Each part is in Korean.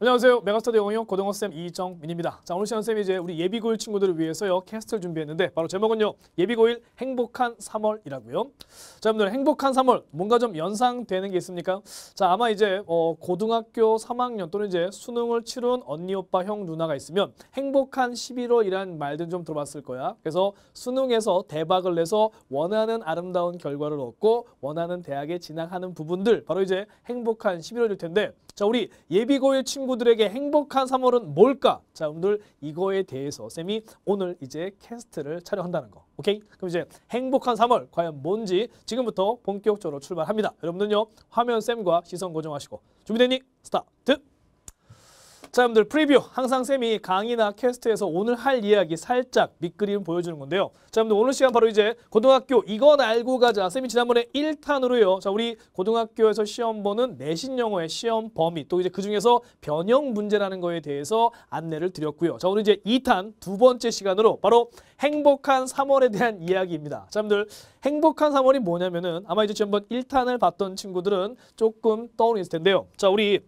안녕하세요. 메가스터디 영어 고등어쌤 이정민입니다. 자, 오늘 시간 쌤이 이제 우리 예비고일 친구들을 위해서요. 캐스트를 준비했는데 바로 제목은요. 예비고일 행복한 3월이라고요. 자, 여러분들 행복한 3월 뭔가 좀 연상되는 게 있습니까? 자, 아마 이제 어, 고등학교 3학년 또는 이제 수능을 치른 언니, 오빠, 형, 누나가 있으면 행복한 11월이란 말든 좀 들어봤을 거야. 그래서 수능에서 대박을 내서 원하는 아름다운 결과를 얻고 원하는 대학에 진학하는 부분들 바로 이제 행복한 11월일 텐데 자, 우리 예비고의 친구들에게 행복한 3월은 뭘까? 자, 오늘 이거에 대해서 쌤이 오늘 이제 캐스트를 촬영한다는 거. 오케이? 그럼 이제 행복한 3월 과연 뭔지 지금부터 본격적으로 출발합니다. 여러분은요, 화면 쌤과 시선 고정하시고 준비되니 스타트! 자, 여러분들 프리뷰. 항상 쌤이 강의나 캐스트에서 오늘 할 이야기 살짝 밑그림 보여주는 건데요. 자, 여러분들 오늘 시간 바로 이제 고등학교 이건 알고 가자. 쌤이 지난번에 1탄으로요. 자, 우리 고등학교에서 시험 보는 내신 영어의 시험 범위 또 이제 그중에서 변형 문제라는 거에 대해서 안내를 드렸고요. 자, 오늘 이제 2탄 두 번째 시간으로 바로 행복한 3월에 대한 이야기입니다. 자, 여러분들 행복한 3월이 뭐냐면은 아마 이제 지난번 1탄을 봤던 친구들은 조금 떠오르실 텐데요. 자, 우리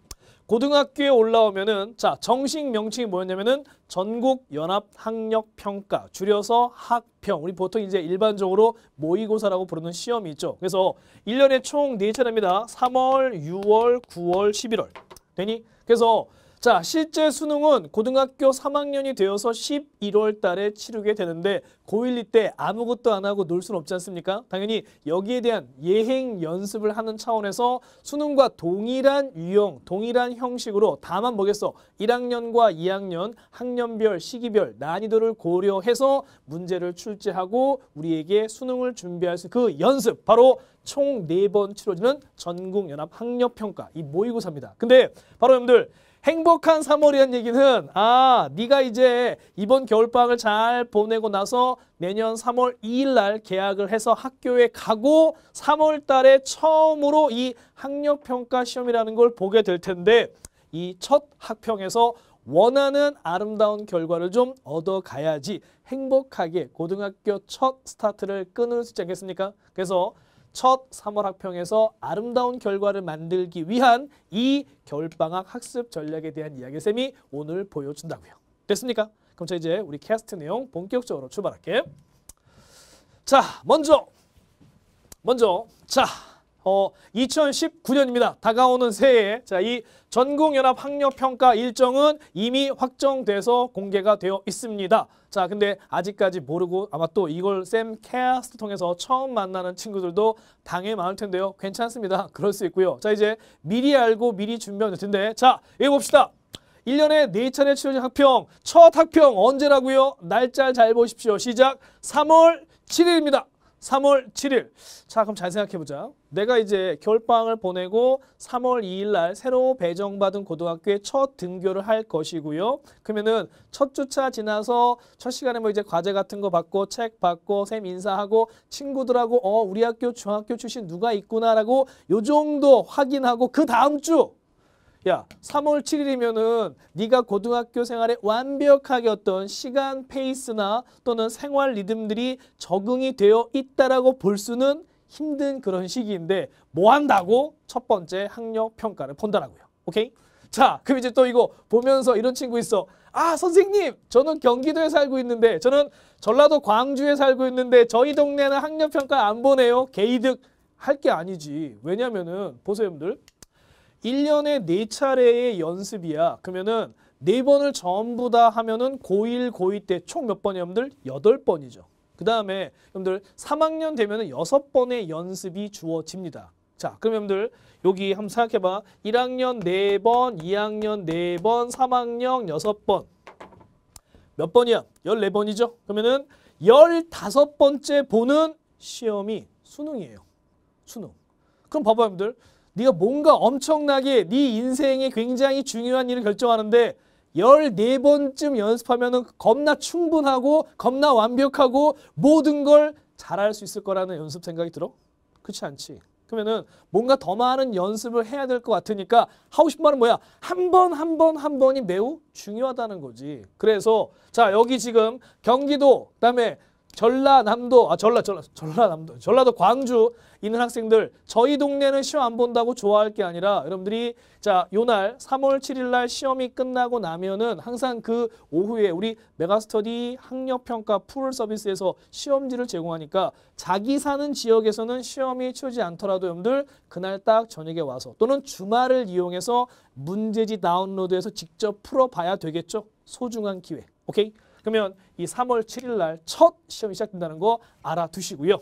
고등학교에 올라오면은 자 정식 명칭이 뭐였냐면은 전국 연합 학력 평가 줄여서 학평 우리 보통 이제 일반적으로 모의고사라고 부르는 시험이 있죠. 그래서 1년에 총 4차례입니다. 3월, 6월, 9월, 11월 되니 그래서 자, 실제 수능은 고등학교 3학년이 되어서 11월 달에 치르게 되는데 고1 2때 아무것도 안 하고 놀 수는 없지 않습니까? 당연히 여기에 대한 예행 연습을 하는 차원에서 수능과 동일한 유형, 동일한 형식으로 다만 뭐겠어? 1학년과 2학년, 학년별, 시기별 난이도를 고려해서 문제를 출제하고 우리에게 수능을 준비할 수 그 연습 바로 총4번 치러지는 전국연합학력평가 이 모의고사입니다. 근데 바로 여러분들 행복한 3월이란 얘기는 아 네가 이제 이번 겨울방학을 잘 보내고 나서 내년 3월 2일 날 계약을 해서 학교에 가고 3월 달에 처음으로 이 학력평가 시험이라는 걸 보게 될 텐데 이 첫 학평에서 원하는 아름다운 결과를 좀 얻어가야지 행복하게 고등학교 첫 스타트를 끊을 수 있지 않겠습니까? 그래서 첫 3월 학평에서 아름다운 결과를 만들기 위한 이 겨울방학 학습 전략에 대한 이야기쌤이 오늘 보여준다고요. 됐습니까? 그럼 저 이제 우리 캐스트 내용 본격적으로 출발할게. 요 자, 먼저 먼저 자 어, 2019년입니다. 다가오는 새해에 자, 이전공연합 학력평가 일정은 이미 확정돼서 공개가 되어 있습니다. 자, 근데 아직까지 모르고 아마 또 이걸 쌤 캐스트 통해서 처음 만나는 친구들도 당해 많을 텐데요. 괜찮습니다. 그럴 수 있고요. 자, 이제 미리 알고 미리 준비하면 될 텐데 자, 읽어봅시다. 1년에 네차례 치러진 학평, 첫 학평 언제라고요? 날짜 를잘 보십시오. 시작 3월 7일입니다. 3월 7일. 자, 그럼 잘 생각해 보자. 내가 이제 겨울방학을 보내고 3월 2일 날 새로 배정받은 고등학교에 첫 등교를 할 것이고요. 그러면은 첫 주차 지나서 첫 시간에 뭐 이제 과제 같은 거 받고 책 받고 쌤 인사하고 친구들하고 어, 우리 학교 중학교 출신 누가 있구나라고 요 정도 확인하고 그 다음 주야 3월 7일이면은 네가 고등학교 생활에 완벽하게 어떤 시간 페이스나 또는 생활 리듬들이 적응이 되어 있다라고 볼 수는 힘든 그런 시기인데 뭐 한다고? 첫 번째 학력 평가를 본다라고요. 오케이? 자 그럼 이제 또 이거 보면서 이런 친구 있어. 아 선생님 저는 경기도에 살고 있는데 저는 전라도 광주에 살고 있는데 저희 동네는 학력평가 안보네요 개이득 할 게 아니지. 왜냐면은 보세요 여러분들. 1년에 4차례의 연습이야. 그러면은 4번을 전부 다 하면은 고1, 고2 때 총 몇 번이냐면들 8번이죠. 그 다음에 여러분들 3학년 되면은 6번의 연습이 주어집니다. 자, 그럼 여러분들 여기 한번 생각해봐. 1학년 4번, 2학년 4번, 3학년 6번. 몇 번이야? 14번이죠. 그러면은 15번째 보는 시험이 수능이에요. 수능. 그럼 봐봐 여러분들. 네가 뭔가 엄청나게 네 인생에 굉장히 중요한 일을 결정하는데 14번쯤 연습하면 겁나 충분하고 겁나 완벽하고 모든 걸 잘할 수 있을 거라는 연습 생각이 들어? 그렇지 않지. 그러면은 뭔가 더 많은 연습을 해야 될 것 같으니까 하고 싶은 말은 뭐야? 한 번 한 번 한 번이 매우 중요하다는 거지. 그래서 자 여기 지금 경기도 그다음에 전라남도 아 전라 전라 전라남도 전라도 광주 있는 학생들 저희 동네는 시험 안 본다고 좋아할 게 아니라 여러분들이 자요날 3월 7일 날 시험이 끝나고 나면은 항상 그 오후에 우리 메가스터디 학력평가 풀 서비스에서 시험지를 제공하니까 자기 사는 지역에서는 시험이 치우지 않더라도 여러분들 그날 딱 저녁에 와서 또는 주말을 이용해서 문제지 다운로드해서 직접 풀어봐야 되겠죠 소중한 기회 오케이. 그러면 이 3월 7일 날 첫 시험이 시작된다는 거 알아두시고요.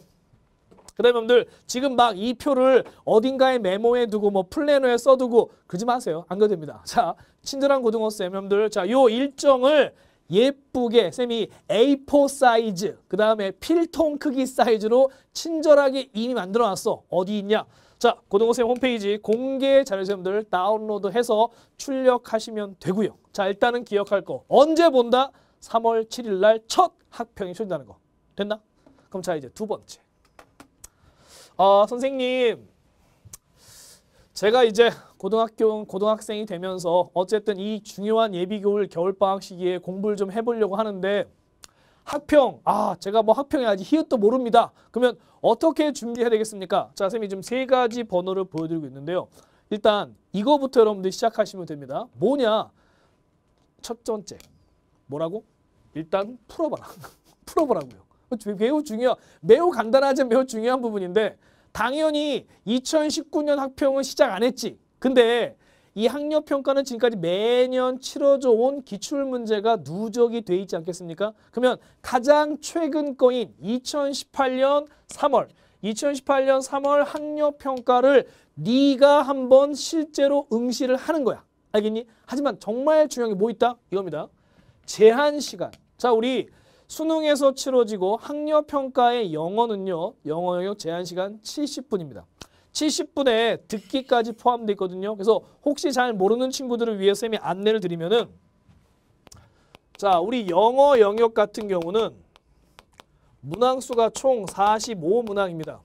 그 다음에 여러분들 지금 막 이 표를 어딘가에 메모해 두고 뭐 플래너에 써두고 그러지 마세요. 안 그래도 됩니다. 자, 친절한 고등어쌤 여러분들 자, 요 일정을 예쁘게 쌤이 A4 사이즈 그 다음에 필통 크기 사이즈로 친절하게 이미 만들어놨어. 어디 있냐? 자, 고등어쌤 홈페이지 공개 자료쌤들 다운로드해서 출력하시면 되고요. 자, 일단은 기억할 거. 언제 본다? 3월 7일 날 첫 학평이 실린다는 거. 됐나? 그럼 자 이제 두 번째. 어, 선생님. 제가 이제 고등학교 고등학생이 되면서 어쨌든 이 중요한 예비교울 겨울방학 시기에 공부를 좀 해보려고 하는데 학평, 아 제가 뭐 학평이 아직 히읗도 모릅니다. 그러면 어떻게 준비해야 되겠습니까? 자, 선생님이 지금 세 가지 번호를 보여드리고 있는데요. 일단 이거부터 여러분들 시작하시면 됩니다. 뭐냐? 첫 번째, 뭐라고? 일단 풀어봐라. 풀어보라고요. 매우 중요, 매우 간단하지만 매우 중요한 부분인데 당연히 2019년 학평은 시작 안 했지. 근데 이 학력 평가는 지금까지 매년 치러져 온 기출 문제가 누적이 돼 있지 않겠습니까? 그러면 가장 최근 거인 2018년 3월 2018년 3월 학력 평가를 네가 한번 실제로 응시를 하는 거야. 알겠니? 하지만 정말 중요한 게 뭐 있다? 이겁니다. 제한 시간. 자, 우리 수능에서 치러지고 학력 평가의 영어는요. 영어 영역 제한 시간 70분입니다. 70분에 듣기까지 포함되어 있거든요. 그래서 혹시 잘 모르는 친구들을 위해 쌤이 안내를 드리면은 자, 우리 영어 영역 같은 경우는 문항수가 총 45문항입니다.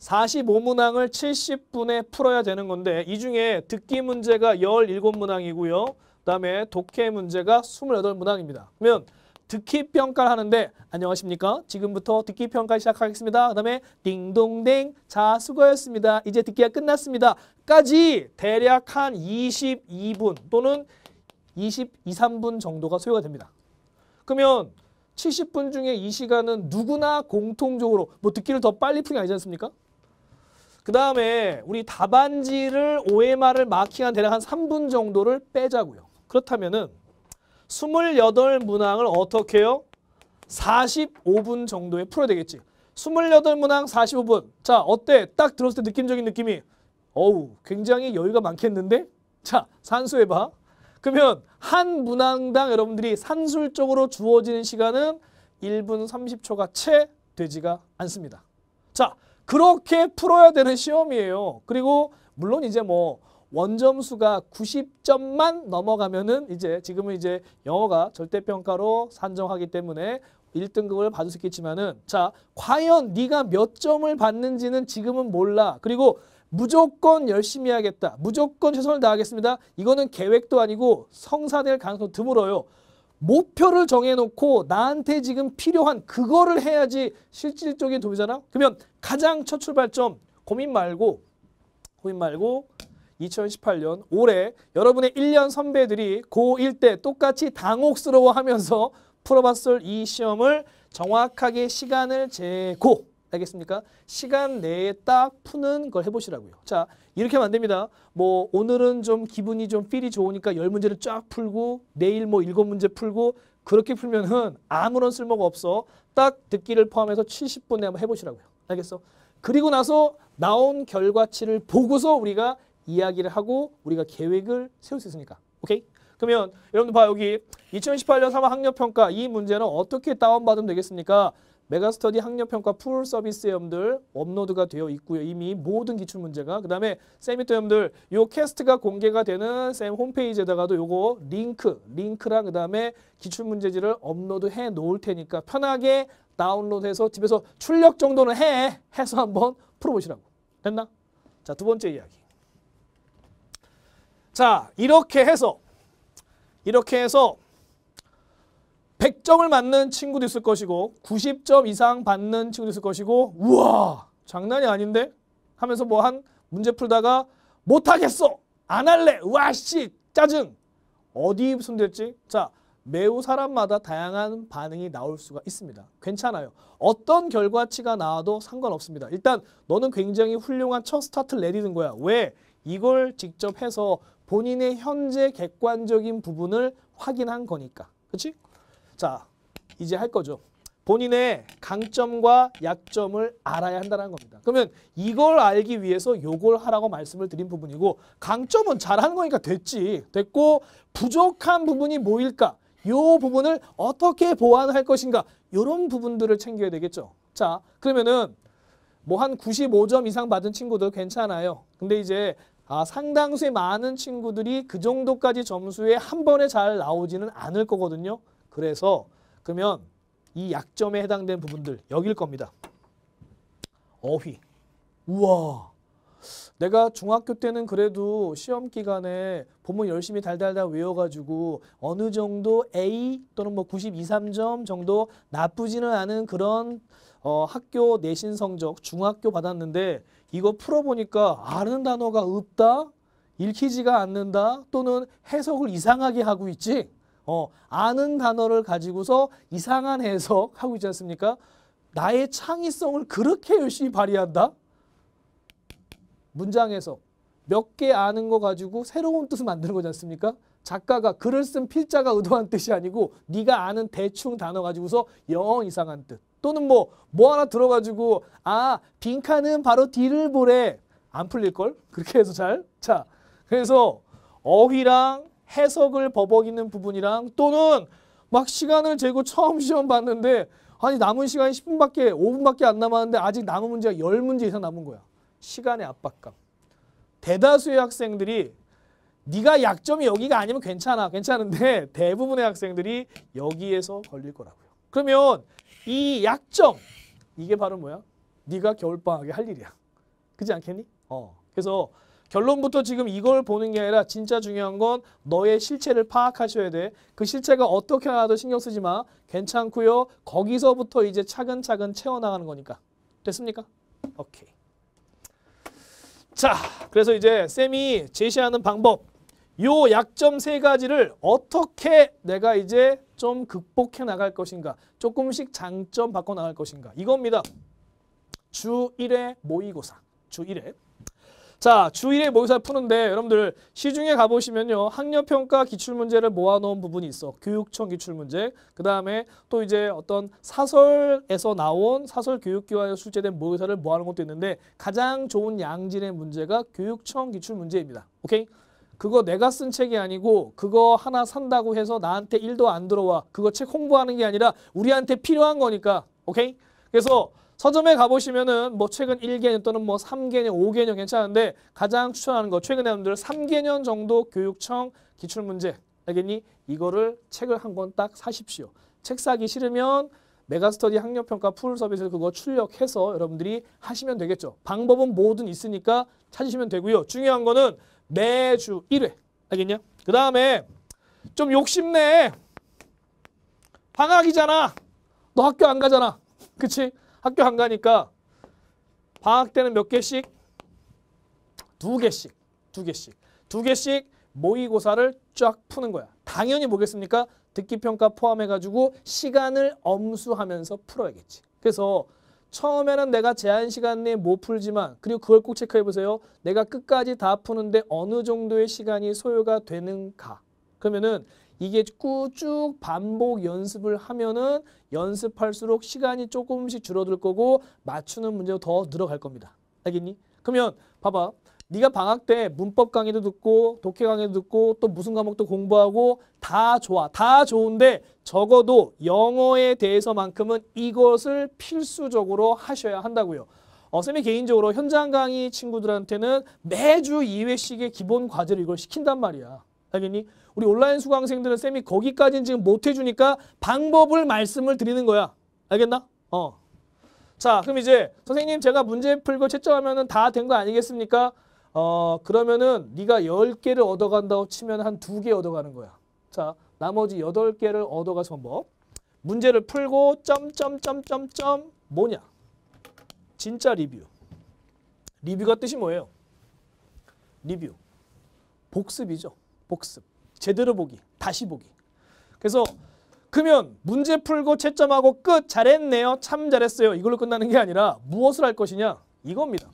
45문항을 70분에 풀어야 되는 건데 이 중에 듣기 문제가 17문항이고요. 그다음에 독해 문제가 28문항입니다. 그러면 듣기 평가를 하는데 안녕하십니까? 지금부터 듣기 평가 시작하겠습니다. 그다음에 딩동댕 자 수고하셨습니다. 이제 듣기가 끝났습니다. 까지 대략 한 22분 또는 22, 3분 정도가 소요가 됩니다. 그러면 70분 중에 이 시간은 누구나 공통적으로 뭐 듣기를 더 빨리 푸는 게 아니지 않습니까? 그 다음에 우리 답안지를 OMR을 마킹한 대략 한 3분 정도를 빼자고요. 그렇다면은 28문항을 어떻게 해요? 45분 정도에 풀어야 되겠지. 28문항 45분. 자, 어때? 딱 들었을 때 느낌적인 느낌이 어우, 굉장히 여유가 많겠는데? 자, 산수해 봐. 그러면 한 문항당 여러분들이 산술적으로 주어지는 시간은 1분 30초가 채 되지가 않습니다. 자, 그렇게 풀어야 되는 시험이에요. 그리고 물론 이제 뭐 원점수가 90점만 넘어가면은 이제 지금은 이제 영어가 절대평가로 산정하기 때문에 1등급을 받을 수 있겠지만은 자 과연 네가 몇 점을 받는지는 지금은 몰라 그리고 무조건 열심히 하겠다 무조건 최선을 다하겠습니다 이거는 계획도 아니고 성사될 가능성 드물어요 목표를 정해놓고 나한테 지금 필요한 그거를 해야지 실질적인 도움이잖아 그러면 가장 첫 출발점 고민 말고 고민 말고 2018년 올해 여러분의 1년 선배들이 고1 때 똑같이 당혹스러워하면서 풀어봤을 이 시험을 정확하게 시간을 재고 알겠습니까? 시간 내에 딱 푸는 걸 해보시라고요. 자 이렇게 하면 안 됩니다. 뭐 오늘은 좀 기분이 좀 필이 좋으니까 1 0문제를쫙 풀고 내일 뭐7 문제 풀고 그렇게 풀면은 아무런 쓸모가 없어. 딱 듣기를 포함해서 70분에 한번 해보시라고요. 알겠어? 그리고 나서 나온 결과치를 보고서 우리가 이야기를 하고 우리가 계획을 세울 수 있으니까. 오케이? 그러면 여러분들 봐 여기 2018년 3월 학력평가 이 문제는 어떻게 다운받으면 되겠습니까? 메가스터디 학력평가 풀 서비스 여러분들 업로드가 되어 있고요. 이미 모든 기출문제가. 그 다음에 쌤이 또 여러분들 요 캐스트가 공개가 되는 쌤 홈페이지에다가도 요거 링크, 링크랑 그 다음에 기출문제지를 업로드 해 놓을 테니까 편하게 다운로드해서 집에서 출력 정도는 해! 해서 한번 풀어보시라고. 됐나? 자, 두 번째 이야기. 자, 이렇게 해서 이렇게 해서 100점을 맞는 친구도 있을 것이고 90점 이상 받는 친구도 있을 것이고 우와 장난이 아닌데 하면서 뭐 한 문제 풀다가 못하겠어 안 할래 와씨 짜증 어디 무슨 댔지자 매우 사람마다 다양한 반응이 나올 수가 있습니다 괜찮아요 어떤 결과치가 나와도 상관없습니다 일단 너는 굉장히 훌륭한 첫 스타트를 내리는 거야 왜 이걸 직접 해서 본인의 현재 객관적인 부분을 확인한 거니까. 그치 자, 이제 할 거죠. 본인의 강점과 약점을 알아야 한다는 겁니다. 그러면 이걸 알기 위해서 요걸 하라고 말씀을 드린 부분이고 강점은 잘하는 거니까 됐지. 됐고 부족한 부분이 뭐일까? 요 부분을 어떻게 보완할 것인가? 요런 부분들을 챙겨야 되겠죠. 자, 그러면은 뭐 한 95점 이상 받은 친구도 괜찮아요. 근데 이제 아, 상당수의 많은 친구들이 그 정도까지 점수에 한 번에 잘 나오지는 않을 거거든요. 그래서 그러면 이 약점에 해당된 부분들 여길 겁니다. 어휘. 우와. 내가 중학교 때는 그래도 시험 기간에 본문 열심히 달달달 외워가지고 어느 정도 A 또는 뭐 92, 3점 정도 나쁘지는 않은 그런 어, 학교 내신 성적 중학교 받았는데 이거 풀어보니까 아는 단어가 없다? 읽히지가 않는다? 또는 해석을 이상하게 하고 있지? 어, 아는 단어를 가지고서 이상한 해석하고 있지 않습니까? 나의 창의성을 그렇게 열심히 발휘한다? 문장에서 몇 개 아는 거 가지고 새로운 뜻을 만드는 거지 않습니까? 작가가 글을 쓴 필자가 의도한 뜻이 아니고 네가 아는 대충 단어 가지고서 영 이상한 뜻 또는 뭐뭐 뭐 하나 들어가지고 아 빈칸은 바로 뒤를 보래 안 풀릴걸 그렇게 해서 잘 자 그래서 어휘랑 해석을 버벅이는 부분이랑 또는 막 시간을 재고 처음 시험 봤는데 아니 남은 시간이 10분밖에 5분밖에 안 남았는데 아직 남은 문제가 10문제 이상 남은 거야 시간의 압박감. 대다수의 학생들이 네가 약점이 여기가 아니면 괜찮아. 괜찮은데 대부분의 학생들이 여기에서 걸릴 거라고요. 그러면 이 약점 이게 바로 뭐야? 네가 겨울방학에 할 일이야. 그지 않겠니? 어. 그래서 결론부터 지금 이걸 보는 게 아니라 진짜 중요한 건 너의 실체를 파악하셔야 돼. 그 실체가 어떻게 하나도 신경 쓰지 마. 괜찮고요. 거기서부터 이제 차근차근 채워나가는 거니까. 됐습니까? 오케이. 자, 그래서 이제 쌤이 제시하는 방법 요 약점 세 가지를 어떻게 내가 이제 좀 극복해 나갈 것인가 조금씩 장점 바꿔 나갈 것인가 이겁니다. 주 1회 모의고사 주 1회 자, 주일에 모의사 푸는데 여러분들 시중에 가보시면요. 학력평가 기출문제를 모아놓은 부분이 있어. 교육청 기출문제. 그 다음에 또 이제 어떤 사설에서 나온 사설 교육기관에서 출제된 모의사를 모아놓은 것도 있는데 가장 좋은 양질의 문제가 교육청 기출문제입니다. 오케이? 그거 내가 쓴 책이 아니고 그거 하나 산다고 해서 나한테 일도 안 들어와. 그거 책 홍보하는 게 아니라 우리한테 필요한 거니까. 오케이? 그래서 서점에 가보시면은 뭐 최근 1개년 또는 뭐 3개년, 5개년 괜찮은데 가장 추천하는 거 최근에 여러분들 3개년 정도 교육청 기출문제 알겠니? 이거를 책을 한 권 딱 사십시오. 책 사기 싫으면 메가스터디 학력평가 풀 서비스 그거 출력해서 여러분들이 하시면 되겠죠. 방법은 뭐든 있으니까 찾으시면 되고요. 중요한 거는 매주 1회 알겠냐? 그 다음에 좀 욕심내 방학이잖아. 너 학교 안 가잖아. 그치? 학교 안 가니까 방학 때는 몇 개씩? 두 개씩. 두 개씩. 두 개씩 모의고사를 쫙 푸는 거야. 당연히 뭐겠습니까? 듣기평가 포함해가지고 시간을 엄수하면서 풀어야겠지. 그래서 처음에는 내가 제한 시간 내에 못 풀지만 그리고 그걸 꼭 체크해보세요. 내가 끝까지 다 푸는데 어느 정도의 시간이 소요가 되는가. 그러면은 이게 쭉쭉 반복 연습을 하면은 연습할수록 시간이 조금씩 줄어들 거고 맞추는 문제도 더 늘어갈 겁니다. 알겠니? 그러면 봐봐. 네가 방학 때 문법 강의도 듣고 독해 강의도 듣고 또 무슨 과목도 공부하고 다 좋아. 다 좋은데 적어도 영어에 대해서만큼은 이것을 필수적으로 하셔야 한다고요. 어, 쌤이 개인적으로 현장 강의 친구들한테는 매주 2회씩의 기본 과제를 이걸 시킨단 말이야. 알겠니? 우리 온라인 수강생들은 쌤이 거기까지는 지금 못 해주니까 방법을 말씀을 드리는 거야. 알겠나? 어. 자, 그럼 이제 선생님 제가 문제 풀고 채점하면 다 된 거 아니겠습니까? 어, 그러면은 네가 10개를 얻어간다고 치면 한 2개 얻어가는 거야. 자, 나머지 8개를 얻어가서 뭐? 문제를 풀고 점점점점점 뭐냐? 진짜 리뷰. 리뷰가 뜻이 뭐예요? 리뷰. 복습이죠. 복습. 제대로 보기, 다시 보기. 그래서 그러면 문제 풀고 채점하고 끝 잘했네요. 참 잘했어요. 이걸로 끝나는 게 아니라 무엇을 할 것이냐 이겁니다.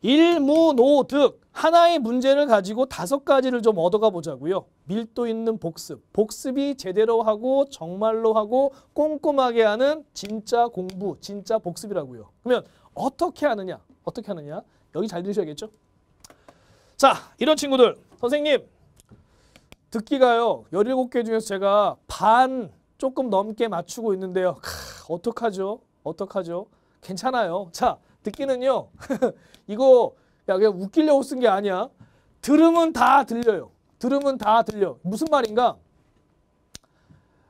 일무노득 하나의 문제를 가지고 다섯 가지를 좀 얻어가 보자고요. 밀도 있는 복습, 복습이 제대로 하고 정말로 하고 꼼꼼하게 하는 진짜 공부, 진짜 복습이라고요. 그러면 어떻게 하느냐? 어떻게 하느냐? 여기 잘 들으셔야겠죠? 자, 이런 친구들 선생님 듣기가요. 17개 중에서 제가 반 조금 넘게 맞추고 있는데요. 크, 어떡하죠? 어떡하죠? 괜찮아요. 자, 듣기는요. 이거 야 그냥 웃기려고 쓴 게 아니야. 들으면 다 들려요. 들으면 다 들려. 무슨 말인가?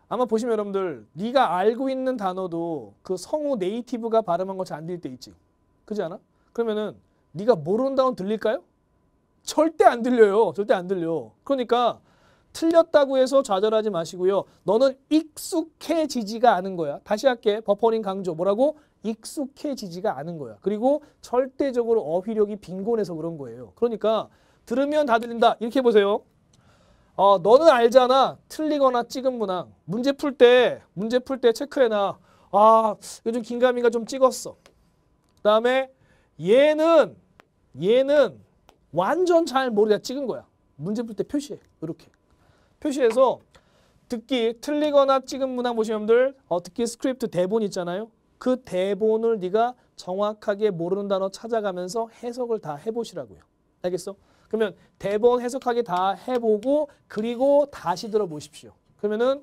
아마 보시면 여러분들 네가 알고 있는 단어도 그 성우 네이티브가 발음한 것이 안 들릴 때 있지. 그지 렇 않아? 그러면은 네가 모르는 단어 들릴까요? 절대 안 들려요. 절대 안 들려. 그러니까 틀렸다고 해서 좌절하지 마시고요. 너는 익숙해지지가 않은 거야. 다시 할게. 버퍼링 강조. 뭐라고? 익숙해지지가 않은 거야. 그리고 절대적으로 어휘력이 빈곤해서 그런 거예요. 그러니까 들으면 다 들린다. 이렇게 보세요. 어, 너는 알잖아. 틀리거나 찍은 문항. 문제 풀 때, 문제 풀 때 체크해놔. 아, 요즘 긴가민가 좀 찍었어. 그 다음에 얘는, 얘는 완전 잘 모르다 찍은 거야. 문제 풀 때 표시해. 이렇게. 표시해서 듣기 틀리거나 찍은 문항 보시면 여러분들 어, 듣기 스크립트 대본 있잖아요. 그 대본을 네가 정확하게 모르는 단어 찾아가면서 해석을 다 해보시라고요. 알겠어? 그러면 대본 해석하기 다 해보고 그리고 다시 들어보십시오. 그러면은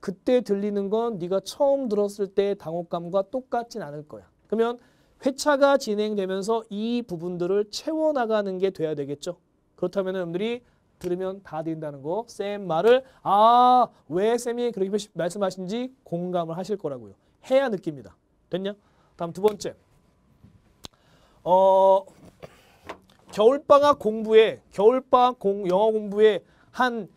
그때 들리는 건 네가 처음 들었을 때의 당혹감과 똑같진 않을 거야. 그러면 회차가 진행되면서 이 부분들을 채워나가는 게 돼야 되겠죠. 그렇다면 여러분들이 들으면 다 된다는 거. 쌤 말을 아, 왜 쌤이 그렇게 말씀하신지 공감을 하실 거라고요. 해야 느낍니다. 됐냐? 다음 두 번째. 어, 겨울방학 공부에 겨울방학 공, 영어 공부에 한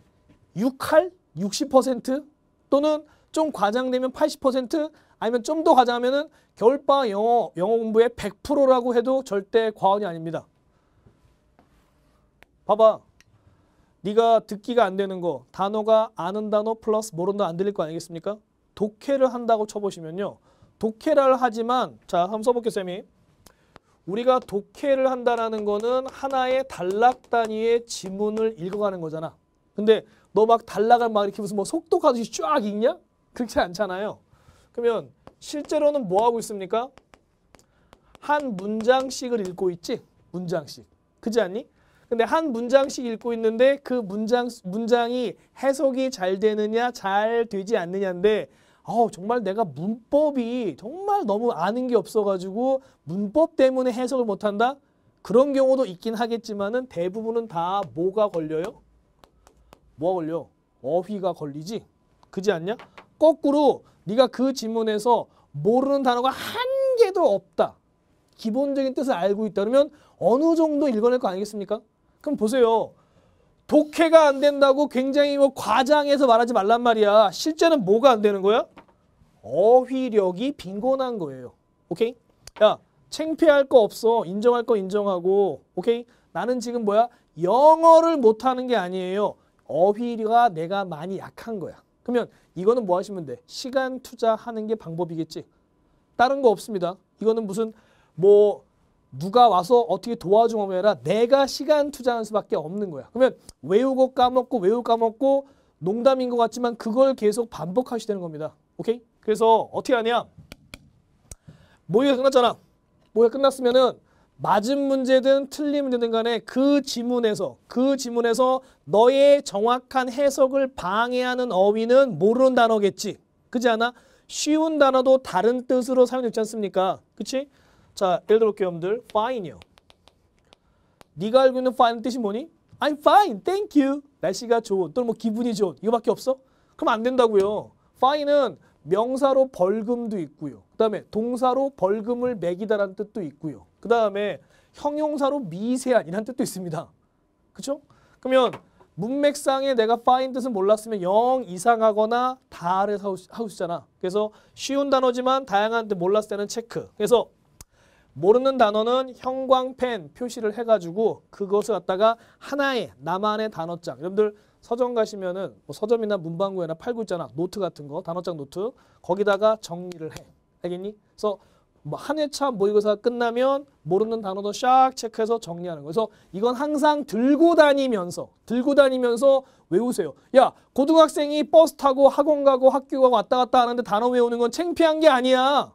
6할 60% 또는 좀 과장되면 80% 아니면 좀 더 과장하면 은 겨울방학 영어, 영어 공부에 100%라고 해도 절대 과언이 아닙니다. 봐봐. 네가 듣기가 안 되는 거 단어가 아는 단어 플러스 모르는 안 들릴 거 아니겠습니까? 독해를 한다고 쳐보시면요. 독해를 하지만 자 한번 써볼게요 쌤이. 우리가 독해를 한다라는 거는 하나의 단락 단위의 지문을 읽어가는 거잖아. 근데 너 막 단락을 막 이렇게 무슨 뭐 속도 가듯이 쫙 읽냐? 그렇지 않잖아요. 그러면 실제로는 뭐 하고 있습니까? 한 문장씩을 읽고 있지? 문장씩. 그지 않니? 근데 한 문장씩 읽고 있는데 그 문장 문장이 해석이 잘 되느냐 잘 되지 않느냐인데 아우 정말 내가 문법이 정말 너무 아는 게 없어가지고 문법 때문에 해석을 못한다 그런 경우도 있긴 하겠지만은 대부분은 다 뭐가 걸려요? 뭐가 걸려? 어휘가 걸리지 그지 않냐? 거꾸로 네가 그 지문에서 모르는 단어가 한 개도 없다. 기본적인 뜻을 알고 있다 그러면 어느 정도 읽어낼 거 아니겠습니까? 그럼 보세요. 독해가 안 된다고 굉장히 뭐 과장해서 말하지 말란 말이야. 실제는 뭐가 안 되는 거야? 어휘력이 빈곤한 거예요. 오케이? 야, 창피할 거 없어. 인정할 거 인정하고. 오케이? 나는 지금 뭐야? 영어를 못하는 게 아니에요. 어휘가 내가 많이 약한 거야. 그러면 이거는 뭐 하시면 돼? 시간 투자하는 게 방법이겠지. 다른 거 없습니다. 이거는 무슨 뭐 누가 와서 어떻게 도와주면 아니라 내가 시간 투자하는 수밖에 없는 거야. 그러면 외우고 까먹고 외우고 까먹고 농담인 것 같지만 그걸 계속 반복하시 되는 겁니다. 오케이? 그래서 어떻게 하냐? 모의가 끝났잖아. 모의가 끝났으면은 맞은 문제든 틀린 문제든 간에 그 지문에서 그 지문에서 너의 정확한 해석을 방해하는 어휘는 모르는 단어겠지. 그지 않아? 쉬운 단어도 다른 뜻으로 사용되지 않습니까? 그치? 지 자, 예를 들어볼게요, 여러분들. f i n e 요 네가 알고 있는 f i n e 뜻이 뭐니? I'm fine, thank you. 날씨가 좋은, 또는 뭐 기분이 좋은, 이거밖에 없어? 그럼 안 된다고요. fine은 명사로 벌금도 있고요. 그 다음에 동사로 벌금을 매기다라는 뜻도 있고요. 그 다음에 형용사로 미세한이라는 뜻도 있습니다. 그렇죠? 그러면 문맥상에 내가 find 뜻은 몰랐으면 영 이상하거나 다를 하고 싶잖아. 그래서 쉬운 단어지만 다양한 뜻 몰랐을 때는 체크. 그래서 모르는 단어는 형광펜 표시를 해가지고 그것을 갖다가 하나의 나만의 단어장 여러분들 서점 가시면은 뭐 서점이나 문방구에나 팔고 있잖아 노트 같은 거 단어장 노트 거기다가 정리를 해 알겠니? 그래서 뭐한 회차 모의고사가 뭐 끝나면 모르는 단어도 샥 체크해서 정리하는 거예요. 그래서 이건 항상 들고 다니면서 들고 다니면서 외우세요. 야 고등학생이 버스 타고 학원 가고 학교 가고 왔다 갔다 하는데 단어 외우는 건 창피한 게 아니야.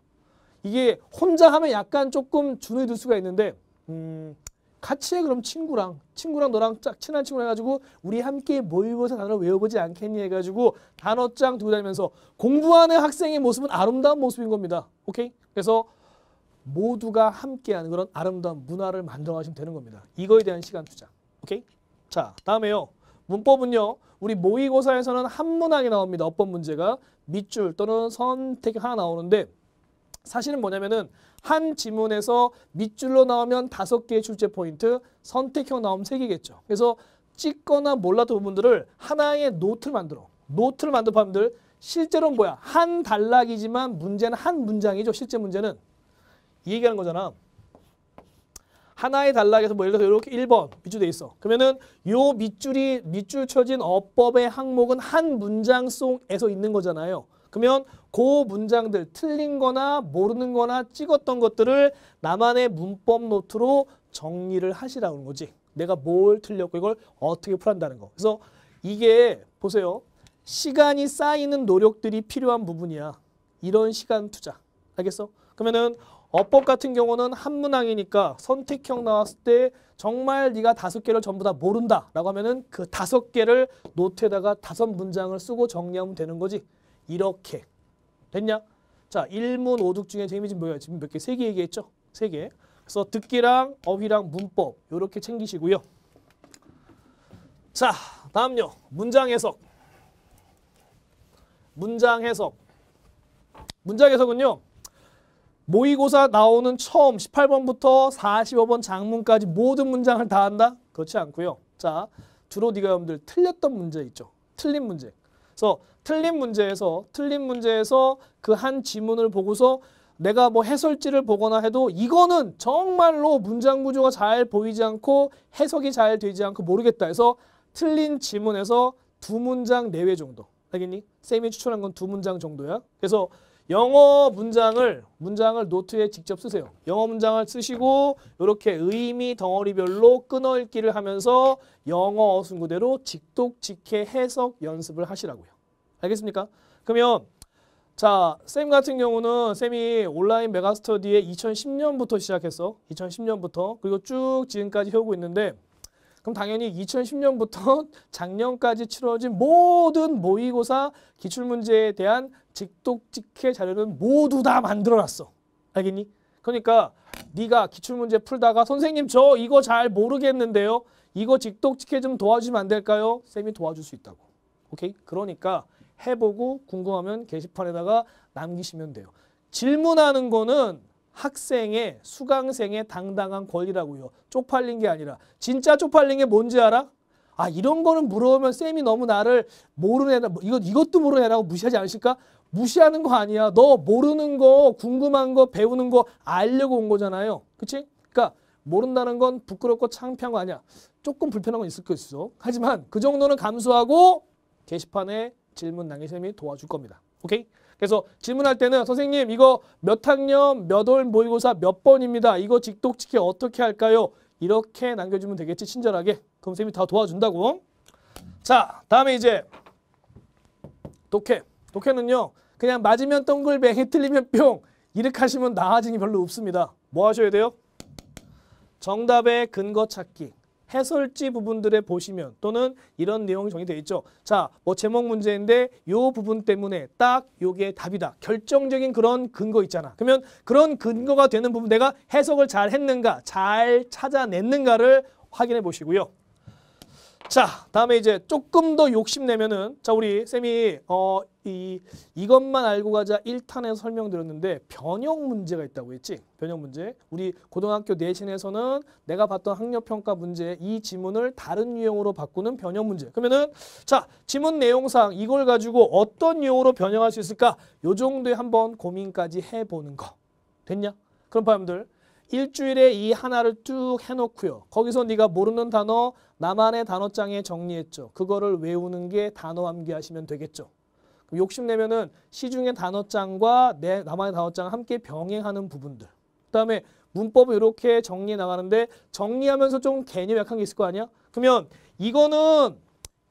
이게 혼자 하면 약간 조금 준우들 수가 있는데 음, 같이 해 그럼 친구랑 친구랑 너랑 짝 친한 친구 해가지고 우리 함께 모의고사 단어를 외워보지 않겠니 해가지고 단어장 두고 다니면서 공부하는 학생의 모습은 아름다운 모습인 겁니다. 오케이? 그래서 모두가 함께하는 그런 아름다운 문화를 만들어가시면 되는 겁니다. 이거에 대한 시간 투자. 오케이? 자 다음에요. 문법은요. 우리 모의고사에서는 한문항이 나옵니다. 어떤 문제가 밑줄 또는 선택 하나 나오는데 사실은 뭐냐면은 한 지문에서 밑줄로 나오면 다섯 개의 출제 포인트, 선택형 나오면 세 개겠죠. 그래서 찍거나 몰랐던 부분들을 하나의 노트를 만들어. 노트를 만든 사람들 실제로는 뭐야? 한 단락이지만 문제는 한 문장이죠. 실제 문제는. 이 얘기하는 거잖아. 하나의 단락에서 뭐 예를 들어서 이렇게 1번 밑줄 돼 있어. 그러면은 요 밑줄이 밑줄 쳐진 어법의 항목은 한 문장 속에서 있는 거잖아요. 그러면 그 문장들 틀린 거나 모르는 거나 찍었던 것들을 나만의 문법 노트로 정리를 하시라는 거지. 내가 뭘 틀렸고 이걸 어떻게 풀한다는 거. 그래서 이게 보세요. 시간이 쌓이는 노력들이 필요한 부분이야. 이런 시간 투자. 알겠어? 그러면은 어법 같은 경우는 한문항이니까 선택형 나왔을 때 정말 네가 다섯 개를 전부 다 모른다 라고 하면은 그 다섯 개를 노트에다가 다섯 문장을 쓰고 정리하면 되는 거지. 이렇게 됐냐? 자, 1문 5득 중에 재미지 뭐야? 지금 몇 개? 세 개 얘기했죠? 세 개. 그래서 듣기랑 어휘랑 문법 이렇게 챙기시고요. 자, 다음요. 문장 해석. 문장 해석. 문장 해석은요. 모의고사 나오는 처음 18번부터 45번 장문까지 모든 문장을 다 한다? 그렇지 않고요. 자, 주로 네가 여러분들 틀렸던 문제 있죠. 틀린 문제. 그래서 틀린 문제에서 틀린 문제에서 그 한 지문을 보고서 내가 뭐 해설지를 보거나 해도 이거는 정말로 문장 구조가 잘 보이지 않고 해석이 잘 되지 않고 모르겠다 해서 틀린 지문에서 두 문장 내외 네 정도 알겠니? 쌤이 추천한 건 두 문장 정도야. 그래서 영어 문장을 문장을 노트에 직접 쓰세요. 영어 문장을 쓰시고 이렇게 의미 덩어리별로 끊어 읽기를 하면서 영어 어순구대로 직독직해 해석 연습을 하시라고요. 알겠습니까? 그러면 자, 쌤 같은 경우는 쌤이 온라인 메가스터디에 2010년부터 시작했어. 2010년부터 그리고 쭉 지금까지 해오고 있는데 그럼 당연히 2010년부터 작년까지 치러진 모든 모의고사 기출문제에 대한 직독직해 자료는 모두 다 만들어놨어. 알겠니? 그러니까 네가 기출문제 풀다가 선생님 저 이거 잘 모르겠는데요. 이거 직독직해 좀 도와주면 시안 될까요? 쌤이 도와줄 수 있다고. 오케이? 그러니까 해보고 궁금하면 게시판에다가 남기시면 돼요. 질문하는 거는 학생의 수강생의 당당한 권리라고요. 쪽팔린 게 아니라 진짜 쪽팔린 게 뭔지 알아? 아 이런 거는 물어보면 쌤이 너무 나를 모르는 애라 이것, 이것도 모르는 애라고 무시하지 않으실까? 무시하는 거 아니야. 너 모르는 거, 궁금한 거, 배우는 거 알려고 온 거잖아요. 그치? 그러니까 모른다는 건 부끄럽고 창피한 거 아니야. 조금 불편한 건 있을 거 있어. 하지만 그 정도는 감수하고 게시판에 질문 남기쌤이 도와줄 겁니다. 오케이? 그래서 질문할 때는 선생님 이거 몇 학년 몇 월 모의고사 몇 번입니다. 이거 직독직해 어떻게 할까요? 이렇게 남겨주면 되겠지 친절하게. 그럼 쌤이 다 도와준다고. 자 다음에 이제 독해. 독해는요. 그냥 맞으면 동글배, 흐 틀리면 뿅. 이렇게 하시면 나아지는 게 별로 없습니다. 뭐 하셔야 돼요? 정답의 근거 찾기. 해설지 부분들에 보시면 또는 이런 내용이 정의되어 있죠. 자, 뭐 제목 문제인데 요 부분 때문에 딱 요게 답이다. 결정적인 그런 근거 있잖아. 그러면 그런 근거가 되는 부분 내가 해석을 잘 했는가, 잘 찾아냈는가를 확인해 보시고요. 자, 다음에 이제 조금 더 욕심내면은 자, 우리 쌤이 어어 이것만 알고 가자 1탄에서 설명드렸는데 변형 문제가 있다고 했지. 변형 문제. 우리 고등학교 내신에서는 내가 봤던 학력평가 문제 이 지문을 다른 유형으로 바꾸는 변형 문제. 그러면은 자 지문 내용상 이걸 가지고 어떤 유형으로 변형할 수 있을까? 요 정도에 한번 고민까지 해보는 거. 됐냐? 그럼 여람들 일주일에 이 하나를 쭉 해놓고요. 거기서 네가 모르는 단어 나만의 단어장에 정리했죠. 그거를 외우는 게 단어 암기하시면 되겠죠. 욕심내면은 시중의 단어장과 내 나만의 단어장 함께 병행하는 부분들. 그다음에 문법을 이렇게 정리해 나가는데 정리하면서 좀 개념 약한 게 있을 거 아니야? 그러면 이거는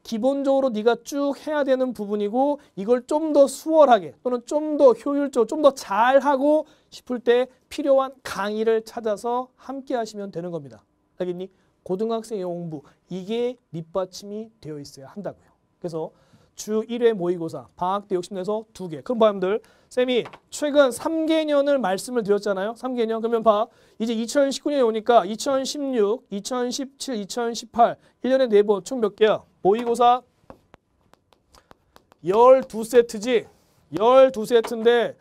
기본적으로 네가 쭉 해야 되는 부분이고 이걸 좀 더 수월하게 또는 좀 더 효율적으로 좀 더 잘하고 싶을 때 필요한 강의를 찾아서 함께 하시면 되는 겁니다. 알겠니? 고등학생 영어공부 이게 밑받침이 되어 있어야 한다고요. 그래서 주 1회 모의고사 방학 때 욕심내서 두 개. 그럼 바람들 쌤이 최근 3개년을 말씀을 드렸잖아요. 3개년 그러면 봐. 이제 2019년에 오니까 2016, 2017, 2018 1년에 네 번 총 몇 개야? 모의고사 12세트지. 12세트인데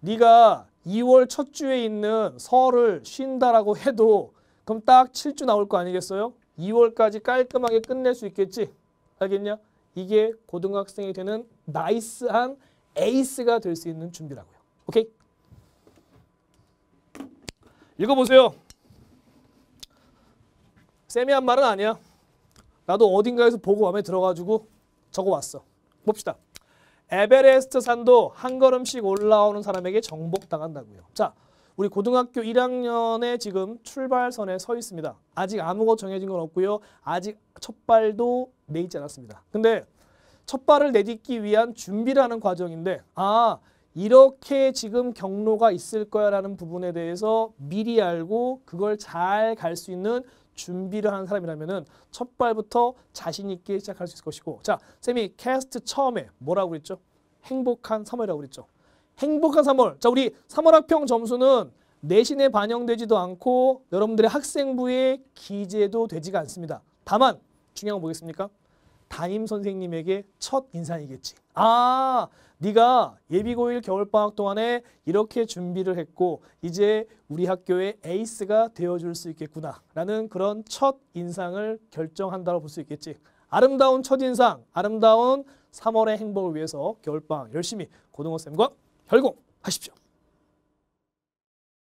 네가 2월 첫 주에 있는 설을 쉰다라고 해도 그럼 딱 7주 나올 거 아니겠어요? 2월까지 깔끔하게 끝낼 수 있겠지? 알겠냐? 이게 고등학생이되는 나이스한 에이스가 될 수 있는 준비라고요. 오케이? 읽어보세요. 쌤이 한 말은 아니야. 나도 어딘가에서 보고 마음에 들어가지고 적어왔어. 봅시다. 에베레스트 산도 한 걸음씩 올라오는 사람에게 정복당한다고요. 자, 우리 고등학교 1학년에 지금 출발선에 서 있습니다. 아직 아무것 도 정해진 건 없고요. 아직 첫 발도 내딛지 않았습니다. 근데 첫 발을 내딛기 위한 준비라는 과정인데 아 이렇게 지금 경로가 있을 거야라는 부분에 대해서 미리 알고 그걸 잘 갈 수 있는 준비를 하는 사람이라면은 첫 발부터 자신 있게 시작할 수 있을 것이고 자 쌤이 캐스트 처음에 뭐라고 그랬죠? 행복한 섬이라고 그랬죠. 행복한 3월. 자, 우리 3월 학평 점수는 내신에 반영되지도 않고 여러분들의 학생부에 기재도 되지가 않습니다. 다만 중요한 거보겠습니까 담임 선생님에게 첫 인상이겠지. 아, 네가 예비고일 겨울방학 동안에 이렇게 준비를 했고 이제 우리 학교의 에이스가 되어줄 수 있겠구나 라는 그런 첫 인상을 결정한다고 볼 수 있겠지. 아름다운 첫 인상, 아름다운 3월의 행복을 위해서 겨울방학 열심히 고등어쌤과 혈공하십시오